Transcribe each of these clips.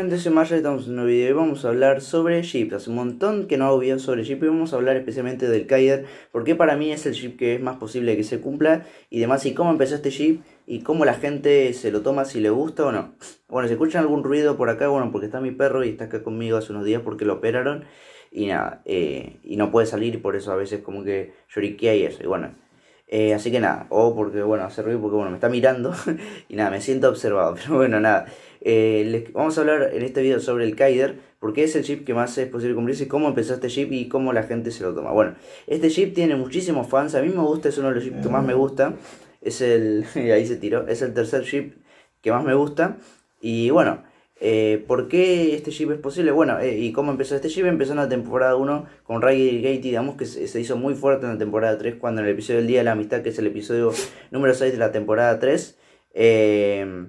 gente? Soy y estamos en un nuevo video y vamos a hablar sobre Jeep. Hace un montón que no hago videos sobre Jeep y vamos a hablar especialmente del Kaider, porque para mí es el Jeep que es más posible que se cumpla y demás, y cómo empezó este Jeep y cómo la gente se lo toma, si le gusta o no. Bueno, si escuchan algún ruido por acá, bueno, porque está mi perro y está acá conmigo hace unos días porque lo operaron y nada, eh, y no puede salir y por eso a veces como que lloriquea y eso, y bueno. Eh, así que nada, o porque bueno, hace ruido porque bueno, me está mirando y nada, me siento observado. Pero bueno, nada, eh, vamos a hablar en este video sobre el Kaider, porque es el chip que más es posible cumplirse, cómo empezó este chip y cómo la gente se lo toma. Bueno, este chip tiene muchísimos fans, a mí me gusta, es uno de los chips que más me gusta. Es el, ahí se tiró, es el tercer chip que más me gusta. Y bueno, eh, ¿Por qué este jeep es posible? Bueno, eh, ¿y cómo empezó este jeep? Empezó en la temporada 1 con Ray Gate, digamos que se, hizo muy fuerte en la temporada 3, cuando en el episodio del Día de la Amistad, que es el episodio número 6 de la temporada 3, eh,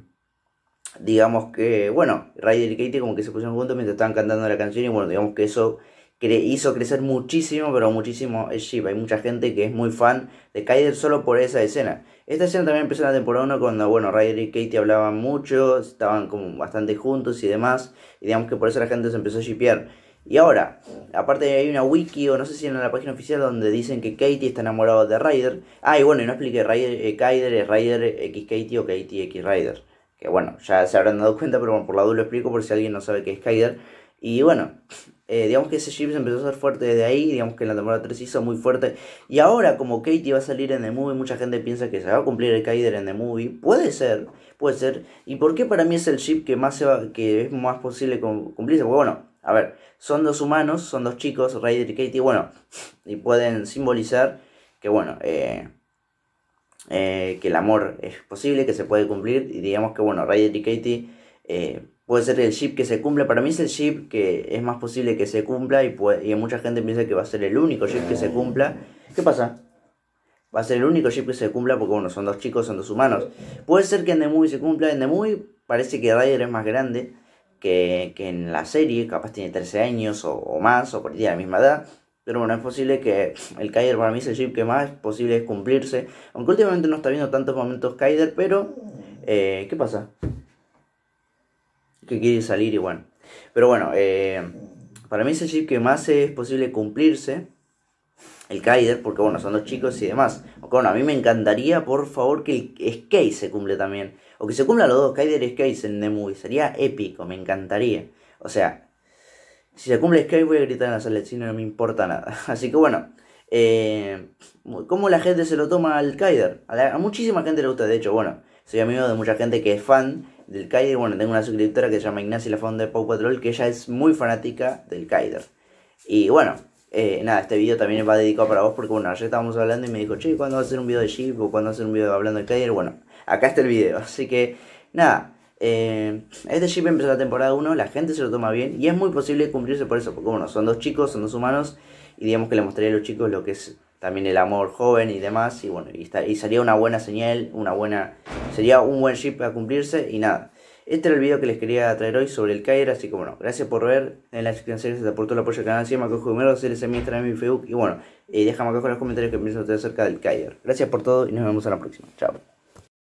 digamos que, bueno, Ray y Katie como que se pusieron juntos mientras estaban cantando la canción y bueno, digamos que eso que hizo crecer muchísimo, pero muchísimo el ship. Hay mucha gente que es muy fan de Kaider solo por esa escena. Esta escena también empezó en la temporada 1 cuando, bueno, Ryder y Katie hablaban mucho, estaban como bastante juntos y demás. Y digamos que por eso la gente se empezó a shipear. Y ahora, aparte hay una wiki o no sé si en la página oficial donde dicen que Katie está enamorada de Ryder. Ah, y bueno, y no expliqué, Ryder, eh, Kyder es Ryder X Katie o Katie X Ryder. Que bueno, ya se habrán dado cuenta, pero bueno, por la duda lo explico por si alguien no sabe qué es Kyder. Y bueno, eh, digamos que ese se empezó a ser fuerte desde ahí, digamos que en la temporada 3 hizo muy fuerte. Y ahora, como Katie va a salir en The Movie, mucha gente piensa que se va a cumplir el Kaider en The Movie. Puede ser, puede ser. ¿Y por qué para mí es el chip que más se que es más posible cumplirse? Pues bueno, a ver, son dos humanos, son dos chicos, Ryder y Katie, bueno, y pueden simbolizar que bueno, eh, eh, que el amor es posible, que se puede cumplir. Y digamos que bueno, Ryder y Katie puede ser el chip que se cumpla. Para mí es el chip que es más posible que se cumpla y, puede, y mucha gente piensa que va a ser el único chip que se cumpla. ¿Qué pasa? Va a ser el único chip que se cumpla porque, bueno, son dos chicos, son dos humanos. Puede ser que en The Movie se cumpla. En The Movie parece que Ryder es más grande que, en la serie. Capaz tiene 13 años o, más, o por día de la misma edad. Pero bueno, es posible que el Kaider para mí es el chip que más posible es cumplirse. Aunque últimamente no está viendo tantos momentos Kaider, pero... Eh, ¿Qué pasa? que quiere salir y bueno. Pero bueno, eh, para mí es el chip que más es posible cumplirse. El Kaider, porque bueno, son dos chicos y demás. Bueno, a mí me encantaría, por favor, que el Skate se cumple también. O que se cumplan los dos, Kaider y Skate en The Movie. Sería épico, me encantaría. O sea, si se cumple Skate voy a gritar en la sala de cine, no me importa nada. Así que bueno, eh, ¿cómo la gente se lo toma al Kaider? a muchísima gente le gusta, de hecho, bueno, soy amigo de mucha gente que es fan del Kaider. Bueno, tengo una suscriptora que se llama Ignacia Lafonda de Pau Patrol, que ella es muy fanática del Kaider. Y bueno, eh, nada, este video también va dedicado para vos porque bueno, ayer estábamos hablando y me dijo, che, ¿cuándo vas a hacer un video de Jeep o cuándo vas a hacer un video hablando del Kaider? Bueno, acá está el video, así que nada. Eh, este Jeep empezó la temporada 1, la gente se lo toma bien y es muy posible cumplirse por eso, porque bueno, son dos chicos, son dos humanos y digamos que le mostraría a los chicos lo que es también el amor joven y demás. Y bueno, y, sería una buena señal, una buena. Sería un buen ship a cumplirse y nada. Este era el vídeo que les quería traer hoy sobre el Kair, así como no gracias por ver. En la descripción se les aportó el apoyo al canal, siempre Macojo se les en mi Instagram y Facebook. Y bueno, eh, déjame acá en los comentarios que piensan ustedes acerca del Kair. Gracias por todo y nos vemos en la próxima. Chao.